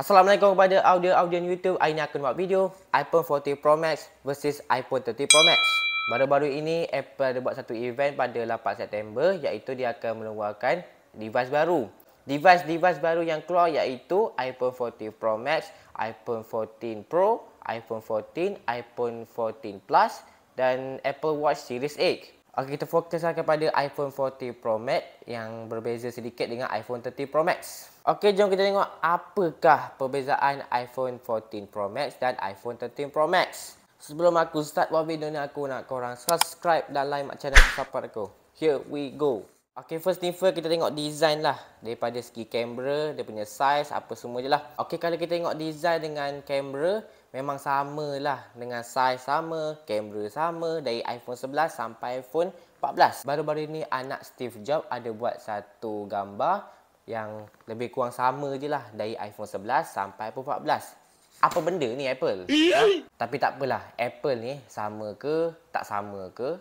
Assalamualaikum kepada audio-audio YouTube. Hari ini akan buat video iPhone 40 Pro Max versus iPhone 30 Pro Max. Baru-baru ini Apple ada buat satu event pada 8 September iaitu dia akan mengeluarkan device baru. Device-device baru yang keluar iaitu iPhone 40 Pro Max, iPhone 14 Pro, iPhone 14, iPhone 14 Plus dan Apple Watch Series 8. Okay, kita fokuskan kepada iPhone 40 Pro Max yang berbeza sedikit dengan iPhone 30 Pro Max. Okey, jom kita tengok apakah perbezaan iPhone 14 Pro Max dan iPhone 13 Pro Max. Sebelum aku start buat video ni, aku nak korang subscribe dan like mak channel support aku. Here we go. Okey, first thing first, kita tengok design lah. Daripada segi kamera, dia punya size, apa semua je lah. Okey, kalau kita tengok design dengan kamera, memang sama lah. Dengan size sama, kamera sama, dari iPhone 11 sampai iPhone 14. Baru-baru ni, anak Steve Jobs ada buat satu gambar yang lebih kurang sama je lah dari iPhone 11 sampai iPhone 14. Apa benda ni Apple? Ha? Tapi tak apalah, Apple ni sama ke tak sama ke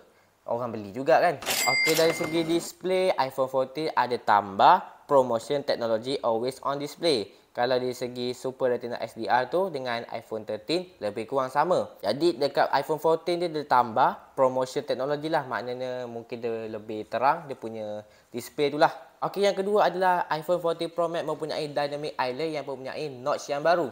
orang beli juga kan. Okey dari segi display iPhone 14 ada tambah promotion teknologi always on display kalau dari segi Super Retina XDR tu dengan iPhone 13 lebih kurang sama. Jadi dekat iPhone 14 dia, dia tambah promotion teknologi lah maknanya mungkin dia lebih terang dia punya display tu lah. Okey yang kedua adalah iPhone 14 Pro Max mempunyai Dynamic Island yang mempunyai notch yang baru.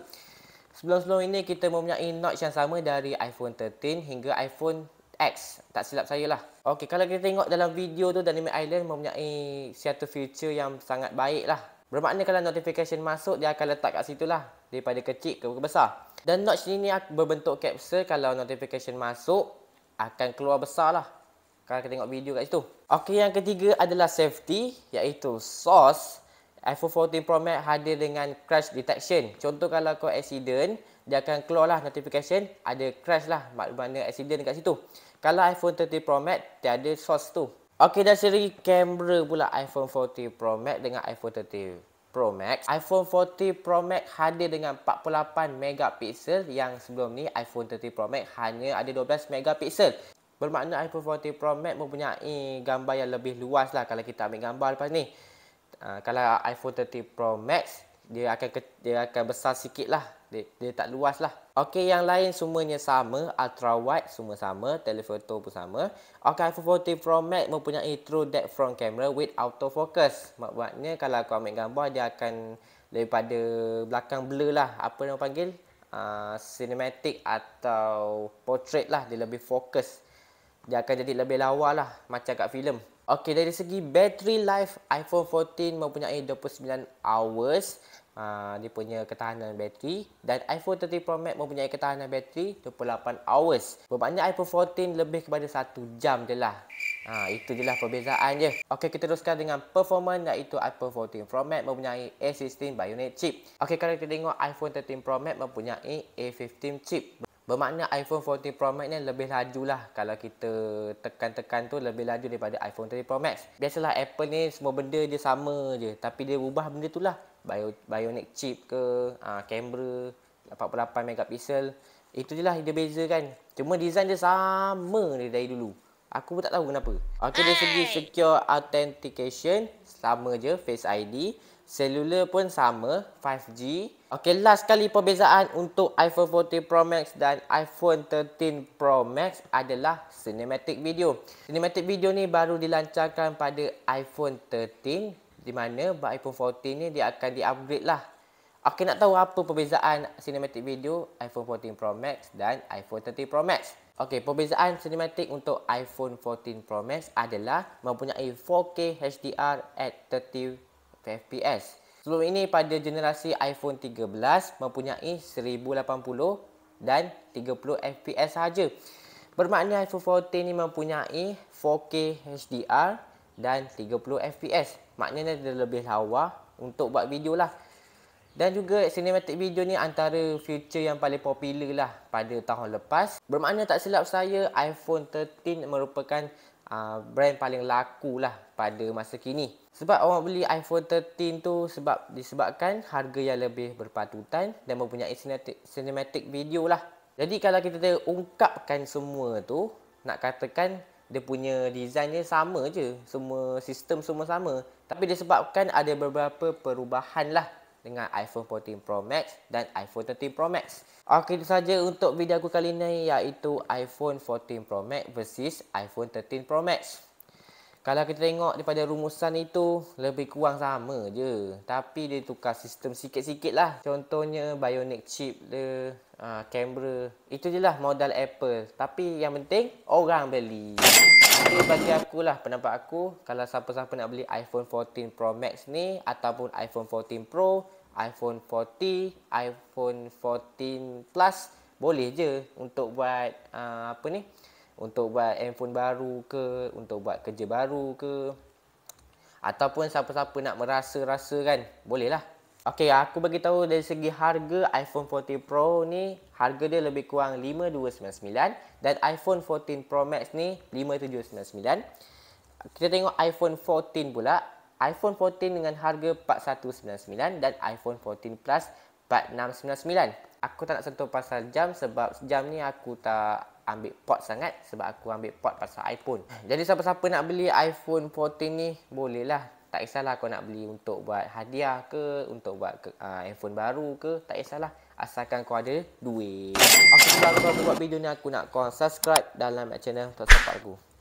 Sebelum-sebelum ini kita mempunyai notch yang sama dari iPhone 13 hingga iPhone X tak silap saya lah. Okey kalau kita tengok dalam video tu Dynamic Island mempunyai satu feature yang sangat baik lah Bermakna kalau notification masuk, dia akan letak kat situ lah. Daripada kecil ke besar. Dan notch ni berbentuk capsule. Kalau notification masuk, akan keluar besar lah. Kalau kita tengok video kat situ. Okey, yang ketiga adalah safety. Iaitu source. iPhone 14 Pro Max hadir dengan crash detection. Contoh kalau kau accident, dia akan keluar lah notification. Ada crash lah. Bermakna accident kat situ. Kalau iPhone 13 Pro Max, tiada ada tu. Okey, dan segi kamera pula iPhone 40 Pro Max dengan iPhone 30 Pro Max. iPhone 40 Pro Max hadir dengan 48 megapiksel yang sebelum ni iPhone 30 Pro Max hanya ada 12 megapiksel. Bermakna iPhone 40 Pro Max mempunyai gambar yang lebih luas lah kalau kita ambil gambar lepas ni. Uh, kalau iPhone 30 Pro Max dia akan dia akan besar sikit lah dia, dia tak luas lah. Okey, yang lain semuanya sama. Ultra wide semua sama. Telephoto pun sama. Okey, iPhone 14 Pro Max mempunyai true depth front camera with autofocus. Maksudnya, kalau kau ambil gambar, dia akan lebih pada belakang blur lah. Apa yang panggil? Uh, cinematic atau portrait lah. Dia lebih fokus. Dia akan jadi lebih lawa lah. Macam kat filem. Okey dari segi battery life iPhone 14 mempunyai 29 hours uh, dia punya ketahanan bateri dan iPhone 13 Pro Max mempunyai ketahanan bateri 28 hours. Bermakna iPhone 14 lebih kepada 1 jam je lah. Ha, itu je lah perbezaan je. Okey, kita teruskan dengan performance iaitu iPhone 14 Pro Max mempunyai A16 Bionic Chip. Okey, kalau kita tengok iPhone 13 Pro Max mempunyai A15 Chip. Bermakna iPhone 14 Pro Max ni lebih laju lah kalau kita tekan-tekan tu lebih laju daripada iPhone 13 Pro Max. Biasalah Apple ni semua benda dia sama je tapi dia ubah benda tu lah. Bio, bionic chip ke, aa, ah, kamera 48 megapixel. Itu je lah dia beza kan. Cuma design dia sama dari, dari dulu. Aku pun tak tahu kenapa. Okay, dari segi secure authentication, sama je face ID. Selular pun sama, 5G. Okey last sekali perbezaan untuk iPhone 14 Pro Max dan iPhone 13 Pro Max adalah cinematic video. Cinematic video ni baru dilancarkan pada iPhone 13 di mana buat iPhone 14 ni dia akan di-upgrade lah. Okay, nak tahu apa perbezaan cinematic video iPhone 14 Pro Max dan iPhone 13 Pro Max? Okey, perbezaan cinematic untuk iPhone 14 Pro Max adalah mempunyai 4K HDR at 30 FPS. Sebelum ini pada generasi iPhone 13 mempunyai 1080 dan 30 FPS saja. Bermakna iPhone 14 ini mempunyai 4K HDR dan 30 FPS. Maknanya dia lebih lawa untuk buat video lah. Dan juga cinematic video ni antara feature yang paling popular lah pada tahun lepas. Bermakna tak silap saya, iPhone 13 merupakan Ah, brand paling laku lah pada masa kini. Sebab orang beli iPhone 13 tu sebab disebabkan harga yang lebih berpatutan dan mempunyai cinematic, cinematic video lah. Jadi kalau kita ungkapkan semua tu, nak katakan dia punya design dia sama je. Semua sistem semua sama. Tapi disebabkan ada beberapa perubahan lah dengan iPhone 14 Pro Max dan iPhone 13 Pro Max. Okey itu saja untuk video aku kali ini iaitu iPhone 14 Pro Max versus iPhone 13 Pro Max. Kalau kita tengok daripada rumusan itu lebih kurang sama je tapi dia tukar sistem sikit-sikit lah. Contohnya bionic chip dia Ah, kamera. Itu je lah modal Apple. Tapi yang penting, orang beli. Jadi bagi aku lah, pendapat aku, kalau siapa-siapa nak beli iPhone 14 Pro Max ni, ataupun iPhone 14 Pro, iPhone 40, iPhone 14 Plus, boleh je untuk buat uh, apa ni? Untuk buat handphone baru ke, untuk buat kerja baru ke, ataupun siapa-siapa nak merasa-rasa kan, bolehlah. lah. Okey, aku bagi tahu dari segi harga iPhone 14 Pro ni harga dia lebih kurang 5299 dan iPhone 14 Pro Max ni 5799. Kita tengok iPhone 14 pula. iPhone 14 dengan harga 4199 dan iPhone 14 Plus 4699. Aku tak nak sentuh pasal jam sebab jam ni aku tak ambil port sangat sebab aku ambil port pasal iPhone. Jadi siapa-siapa nak beli iPhone 14 ni bolehlah tak kisahlah kau nak beli untuk buat hadiah ke, untuk buat ke, uh, handphone baru ke, tak kisahlah. Asalkan kau ada duit. Aku tak tahu buat video ni aku nak kau subscribe dalam channel untuk support aku.